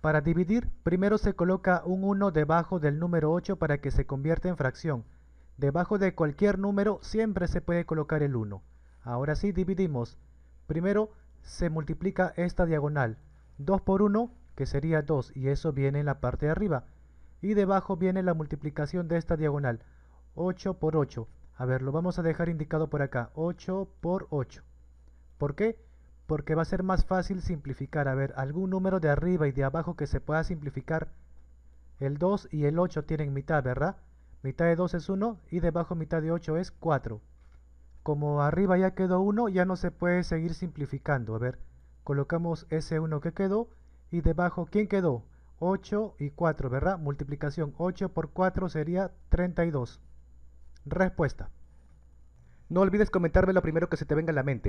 Para dividir, primero se coloca un 1 debajo del número 8 para que se convierta en fracción. Debajo de cualquier número siempre se puede colocar el 1. Ahora sí dividimos. Primero se multiplica esta diagonal. 2 por 1, que sería 2, y eso viene en la parte de arriba. Y debajo viene la multiplicación de esta diagonal. 8 por 8. A ver, lo vamos a dejar indicado por acá. 8 por 8. ¿Por qué? porque va a ser más fácil simplificar. A ver, algún número de arriba y de abajo que se pueda simplificar. El 2 y el 8 tienen mitad, ¿verdad? Mitad de 2 es 1 y debajo mitad de 8 es 4. Como arriba ya quedó 1, ya no se puede seguir simplificando. A ver, colocamos ese 1 que quedó y debajo, ¿quién quedó? 8 y 4, ¿verdad? Multiplicación 8 por 4 sería 32. Respuesta. No olvides comentarme lo primero que se te venga a la mente.